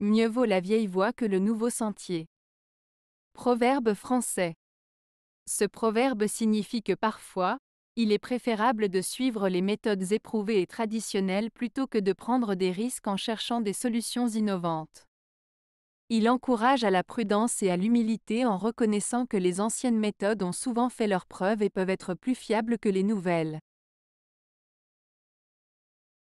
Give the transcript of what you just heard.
Mieux vaut la vieille voie que le nouveau sentier. Proverbe français. Ce proverbe signifie que parfois, il est préférable de suivre les méthodes éprouvées et traditionnelles plutôt que de prendre des risques en cherchant des solutions innovantes. Il encourage à la prudence et à l'humilité en reconnaissant que les anciennes méthodes ont souvent fait leurs preuves et peuvent être plus fiables que les nouvelles.